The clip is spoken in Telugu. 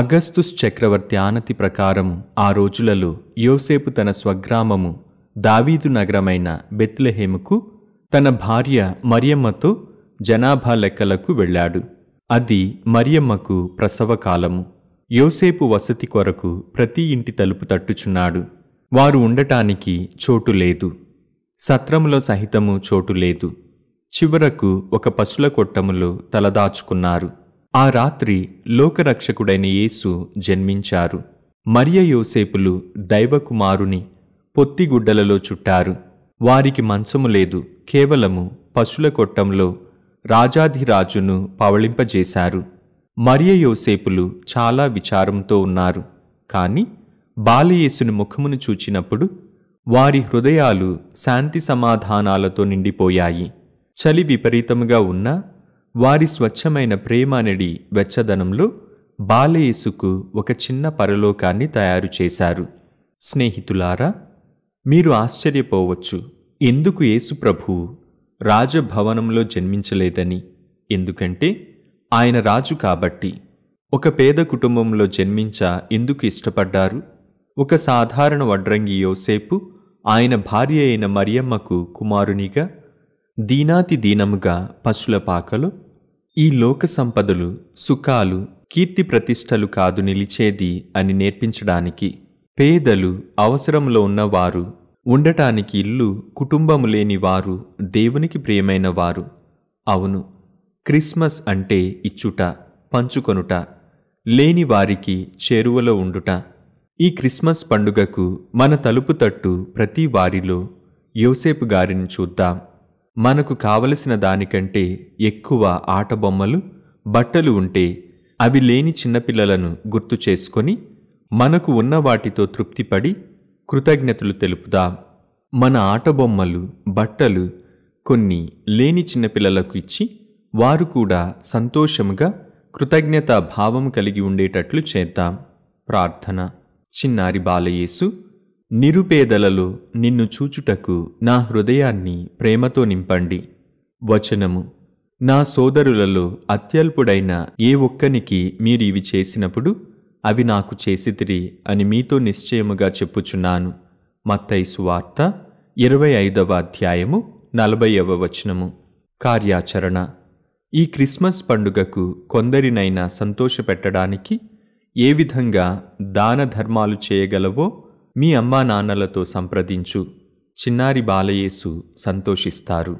అగస్తుస్ చక్రవర్తి ఆనతి ప్రకారం ఆ రోజులలో యోసేపు తన స్వగ్రామము దావీదు నగరమైన బెత్లహేముకు తన భార్య మరియమ్మతో జనాభా లెక్కలకు వెళ్ళాడు అది మరియమ్మకు ప్రసవకాలము యోసేపు వసతి కొరకు ప్రతి ఇంటి తలుపు తట్టుచున్నాడు వారు ఉండటానికి చోటు లేదు సత్రములో సహితము చోటు లేదు చివరకు ఒక పశుల కొట్టములో తలదాచుకున్నారు ఆ రాత్రి లోకరక్షకుడైన యేసు జన్మించారు మరియ యోసేపులు దైవకుమారుని పొత్తిగుడ్డలలో చుట్టారు వారికి మంచము లేదు కేవలము పశుల కొట్టంలో రాజాధిరాజును పవళింపజేశారు మరియ యోసేపులు చాలా విచారంతో ఉన్నారు కాని బాలయేసుని ముఖమును చూచినప్పుడు వారి హృదయాలు శాంతి సమాధానాలతో నిండిపోయాయి చలి విపరీతముగా ఉన్న వారి స్వచ్ఛమైన ప్రేమానడి వెచ్చదనంలో బాలయేసుకు ఒక చిన్న పరలోకాన్ని తయారు చేశారు స్నేహితులారా మీరు ఆశ్చర్యపోవచ్చు ఎందుకు యేసుప్రభు రాజభవనంలో జన్మించలేదని ఎందుకంటే ఆయన రాజు కాబట్టి ఒక పేద కుటుంబంలో జన్మించ ఎందుకు ఇష్టపడ్డారు ఒక సాధారణ వడ్రంగి యోసేపు ఆయన భార్య అయిన మరియమ్మకు కుమారునిగా దీనాతి దీనముగా పశుల పాకలో ఈ లోక సంపదలు సుఖాలు కీర్తి ప్రతిష్టలు కాదు నిలిచేది అని నేర్పించడానికి పేదలు అవసరంలో ఉన్నవారు ఉండటానికి ఇల్లు కుటుంబము లేని వారు దేవునికి ప్రియమైన వారు అవును క్రిస్మస్ అంటే ఇచ్చుట పంచుకొనుట లేని వారికి చేరువలో ఉండుట ఈ క్రిస్మస్ పండుగకు మన తలుపు తట్టు ప్రతి వారిలో యోసేపు గారిని చూద్దాం మనకు కావలసిన దానికంటే ఎక్కువ ఆటబొమ్మలు బట్టలు ఉంటే అవి లేని చిన్నపిల్లలను గుర్తు చేసుకొని మనకు ఉన్న వాటితో తృప్తిపడి కృతజ్ఞతలు తెలుపుదాం మన ఆటబొమ్మలు బట్టలు కొన్ని లేని చిన్నపిల్లలకు ఇచ్చి వారు కూడా సంతోషముగా కృతజ్ఞతా భావం కలిగి ఉండేటట్లు చేద్దాం ప్రార్థన చిన్నారి బాలయేసు నిరుపేదలలో నిన్ను చూచుటకు నా హృదయాన్ని ప్రేమతో నింపండి వచనము నా సోదరులలో అత్యల్పుడైన ఏ ఒక్కనికి మీరు ఇవి చేసినప్పుడు అవి నాకు చేసిదిరి అని మీతో నిశ్చయముగా చెప్పుచున్నాను మత్తైసు వార్త ఇరవై ఐదవ అధ్యాయము నలభైవ వచనము కార్యాచరణ ఈ క్రిస్మస్ పండుగకు కొందరినైనా సంతోషపెట్టడానికి ఏ విధంగా దాన ధర్మాలు చేయగలవో మీ అమ్మా నాన్నలతో సంప్రదించు చిన్నారి బాలయేసు సంతోషిస్తారు